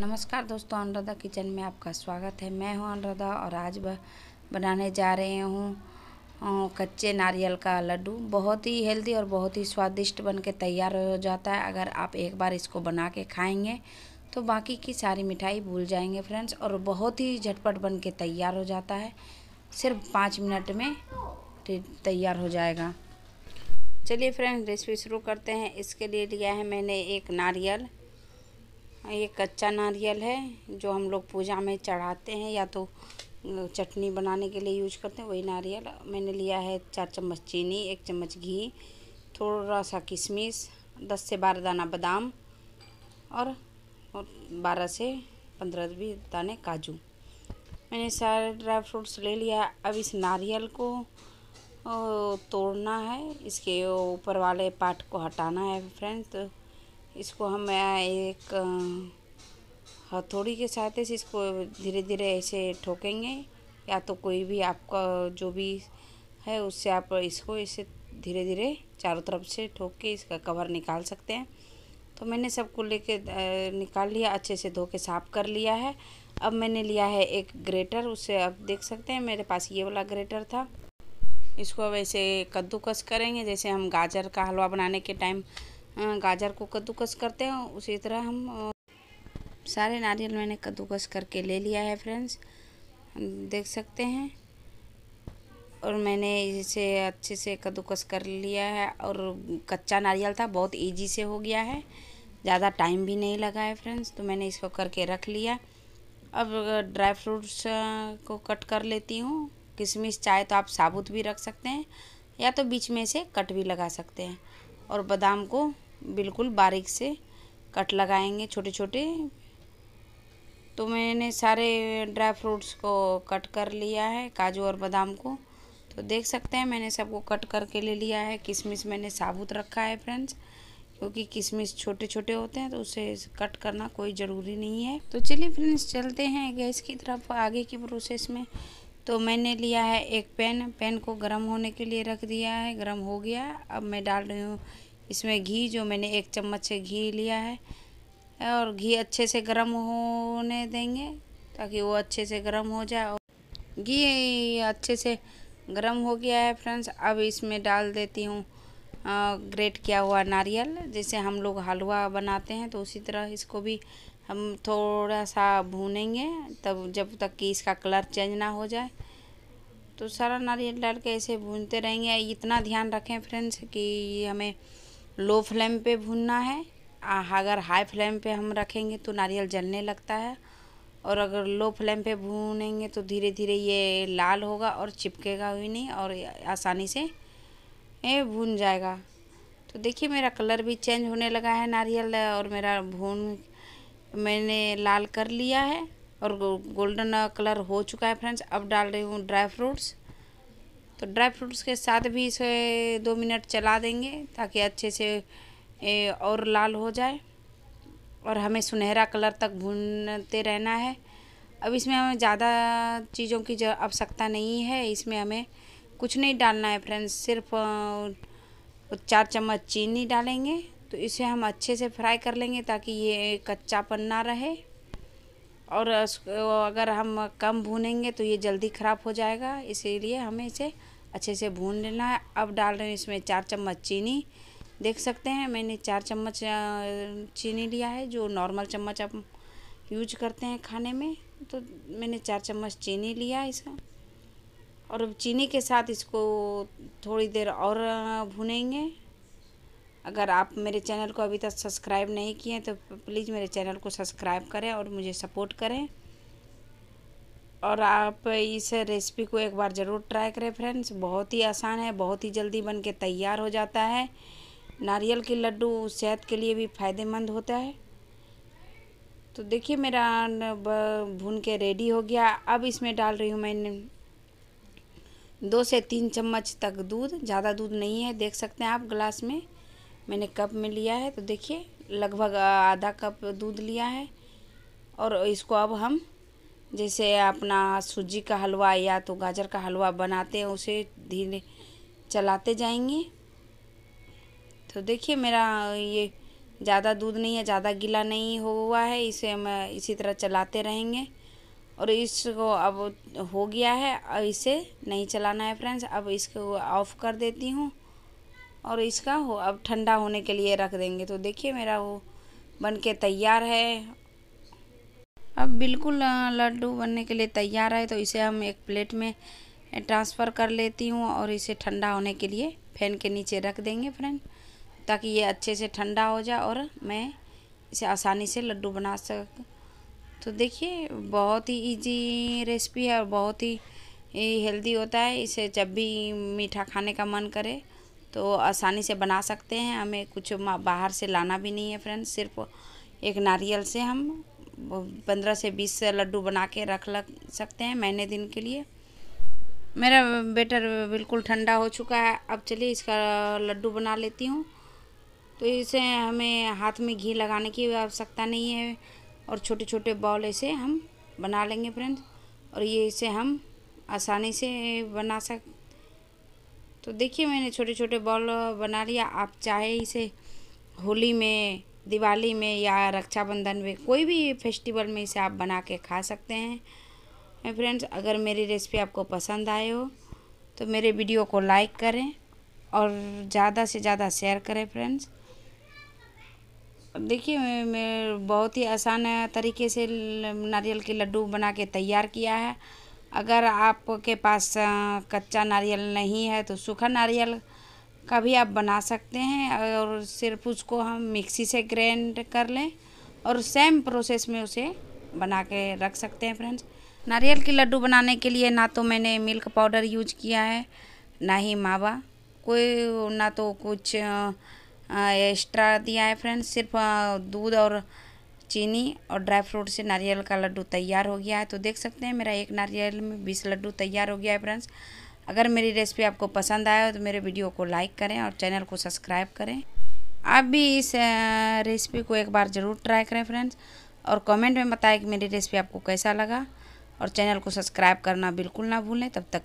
नमस्कार दोस्तों अनुराधा किचन में आपका स्वागत है मैं हूं अनुराधा और आज बनाने जा रहे हूं कच्चे नारियल का लड्डू बहुत ही हेल्दी और बहुत ही स्वादिष्ट बन के तैयार हो जाता है अगर आप एक बार इसको बना के खाएंगे तो बाकी की सारी मिठाई भूल जाएंगे फ्रेंड्स और बहुत ही झटपट बन के तैयार हो जाता है सिर्फ पाँच मिनट में तैयार हो जाएगा चलिए फ्रेंड्स रेसिपी शुरू करते हैं इसके लिए लिया है मैंने एक नारियल हाँ, ये कच्चा नारियल है जो हम लोग पूजा में चढ़ाते हैं या तो चटनी बनाने के लिए यूज करते हैं वही नारियल मैंने लिया है चार चम्मच चीनी एक चम्मच घी थोड़ा सा किशमिश दस से बारह दाना बादाम और बारह से पंद्रह भी दाने काजू मैंने सारे ड्राई फ्रूट्स ले लिया अब इस नारियल को तोड़ना है इसके ऊपर वाले पार्ट को हटाना है फ्रेंड्स तो इसको हम एक हथौड़ी के साथ से इसको धीरे धीरे ऐसे ठोकेंगे या तो कोई भी आपका जो भी है उससे आप इसको ऐसे धीरे धीरे चारों तरफ से ठोक के इसका कवर निकाल सकते हैं तो मैंने सबको लेके निकाल लिया अच्छे से धो के साफ़ कर लिया है अब मैंने लिया है एक ग्रेटर उसे आप देख सकते हैं मेरे पास ये वाला ग्रेटर था इसको अब ऐसे कद्दूकस करेंगे जैसे हम गाजर का हलवा बनाने के टाइम गाजर को कद्दूकस करते हैं उसी तरह हम सारे नारियल मैंने कद्दूकस करके ले लिया है फ्रेंड्स देख सकते हैं और मैंने इसे अच्छे से कद्दूकस कर लिया है और कच्चा नारियल था बहुत इजी से हो गया है ज़्यादा टाइम भी नहीं लगा है फ्रेंड्स तो मैंने इसको करके रख लिया अब ड्राई फ्रूट्स को कट कर लेती हूँ किशमिश चाहे तो आप साबुत भी रख सकते हैं या तो बीच में से कट भी लगा सकते हैं और बादाम को बिल्कुल बारीक से कट लगाएंगे छोटे छोटे तो मैंने सारे ड्राई फ्रूट्स को कट कर लिया है काजू और बादाम को तो देख सकते हैं मैंने सबको कट करके ले लिया है किशमिश मैंने साबुत रखा है फ्रेंड्स क्योंकि किशमिश छोटे छोटे होते हैं तो उसे कट करना कोई ज़रूरी नहीं है तो चलिए फ्रेंड्स चलते हैं गैस की तरफ आगे की प्रोसेस में तो मैंने लिया है एक पैन पैन को गर्म होने के लिए रख दिया है गर्म हो गया अब मैं डाल रही हूँ इसमें घी जो मैंने एक चम्मच से घी लिया है और घी अच्छे से गर्म होने देंगे ताकि वो अच्छे से गर्म हो जाए और घी अच्छे से गर्म हो गया है फ्रेंड्स अब इसमें डाल देती हूँ ग्रेट किया हुआ नारियल जैसे हम लोग हलवा बनाते हैं तो उसी तरह इसको भी हम थोड़ा सा भूनेंगे तब जब तक कि इसका कलर चेंज ना हो जाए तो सारा नारियल डाल के ऐसे भूनते रहेंगे इतना ध्यान रखें फ्रेंड्स कि हमें लो फ्लेम पे भूनना है अगर हाई फ्लेम पे हम रखेंगे तो नारियल जलने लगता है और अगर लो फ्लेम पे भूनेंगे तो धीरे धीरे ये लाल होगा और चिपकेगा भी नहीं और आसानी से ये भून जाएगा तो देखिए मेरा कलर भी चेंज होने लगा है नारियल और मेरा भून मैंने लाल कर लिया है और गोल्डन कलर हो चुका है फ्रेंड्स अब डाल रही हूँ ड्राई फ्रूट्स तो ड्राई फ्रूट्स के साथ भी इसे दो मिनट चला देंगे ताकि अच्छे से और लाल हो जाए और हमें सुनहरा कलर तक भूनते रहना है अब इसमें हमें ज़्यादा चीज़ों की आवश्यकता नहीं है इसमें हमें कुछ नहीं डालना है फ्रेंड्स सिर्फ चार चम्मच चीनी डालेंगे तो इसे हम अच्छे से फ्राई कर लेंगे ताकि ये कच्चापन ना रहे और अगर हम कम भूनेंगे तो ये जल्दी ख़राब हो जाएगा इसीलिए हमें इसे अच्छे से भून लेना है अब डाल रहे हैं इसमें चार चम्मच चीनी देख सकते हैं मैंने चार चम्मच चीनी लिया है जो नॉर्मल चम्मच आप यूज करते हैं खाने में तो मैंने चार चम्मच चीनी लिया है इसका और अब चीनी के साथ इसको थोड़ी देर और भुनेंगे अगर आप मेरे चैनल को अभी तक सब्सक्राइब नहीं किए हैं तो प्लीज़ मेरे चैनल को सब्सक्राइब करें और मुझे सपोर्ट करें और आप इस रेसिपी को एक बार ज़रूर ट्राई करें फ्रेंड्स बहुत ही आसान है बहुत ही जल्दी बन के तैयार हो जाता है नारियल के लड्डू सेहत के लिए भी फ़ायदेमंद होता है तो देखिए मेरा भून के रेडी हो गया अब इसमें डाल रही हूँ मैंने दो से तीन चम्मच तक दूध ज़्यादा दूध नहीं है देख सकते हैं आप ग्लास में मैंने कप में लिया है तो देखिए लगभग आधा कप दूध लिया है और इसको अब हम जैसे अपना सूजी का हलवा या तो गाजर का हलवा बनाते हैं उसे धीरे चलाते जाएंगे तो देखिए मेरा ये ज़्यादा दूध नहीं है ज़्यादा गीला नहीं हुआ है इसे हम इसी तरह चलाते रहेंगे और इसको अब हो गया है अब इसे नहीं चलाना है फ्रेंड्स अब इसको ऑफ़ कर देती हूँ और इसका हो अब ठंडा होने के लिए रख देंगे तो देखिए मेरा वो बन के तैयार है अब बिल्कुल लड्डू बनने के लिए तैयार है तो इसे हम एक प्लेट में ट्रांसफ़र कर लेती हूँ और इसे ठंडा होने के लिए फैन के नीचे रख देंगे फ्रेंड ताकि ये अच्छे से ठंडा हो जाए और मैं इसे आसानी से लड्डू बना सकूँ तो देखिए बहुत ही इजी रेसिपी है और बहुत ही हेल्दी होता है इसे जब भी मीठा खाने का मन करे तो आसानी से बना सकते हैं हमें कुछ बाहर से लाना भी नहीं है फ्रेंड सिर्फ एक नारियल से हम पंद्रह से बीस से लड्डू बना के रख लग सकते हैं महीने दिन के लिए मेरा बेटर बिल्कुल ठंडा हो चुका है अब चलिए इसका लड्डू बना लेती हूँ तो इसे हमें हाथ में घी लगाने की आवश्यकता नहीं है और छोटे छोटे बॉल ऐसे हम बना लेंगे फ्रेंड्स और ये इसे हम आसानी से बना सक तो देखिए मैंने छोटे छोटे बॉल बना लिया आप चाहे इसे होली में दिवाली में या रक्षाबंधन में कोई भी फेस्टिवल में इसे आप बना के खा सकते हैं मैं फ्रेंड्स अगर मेरी रेसिपी आपको पसंद आए हो तो मेरे वीडियो को लाइक करें और ज़्यादा से ज़्यादा शेयर करें फ्रेंड्स देखिए मैं बहुत ही आसान तरीके से नारियल के लड्डू बना के तैयार किया है अगर आपके पास कच्चा नारियल नहीं है तो सूखा नारियल का भी आप बना सकते हैं और सिर्फ उसको हम मिक्सी से ग्रैंड कर लें और सेम प्रोसेस में उसे बना के रख सकते हैं फ्रेंड्स नारियल के लड्डू बनाने के लिए ना तो मैंने मिल्क पाउडर यूज किया है ना ही मावा कोई ना तो कुछ एक्स्ट्रा दिया है फ्रेंड्स सिर्फ दूध और चीनी और ड्राई फ्रूट से नारियल का लड्डू तैयार हो गया है तो देख सकते हैं मेरा एक नारियल में बीस लड्डू तैयार हो गया है फ्रेंड्स अगर मेरी रेसिपी आपको पसंद आए तो मेरे वीडियो को लाइक करें और चैनल को सब्सक्राइब करें आप भी इस रेसिपी को एक बार ज़रूर ट्राई करें फ्रेंड्स और कमेंट में बताएं कि मेरी रेसिपी आपको कैसा लगा और चैनल को सब्सक्राइब करना बिल्कुल ना भूलें तब तक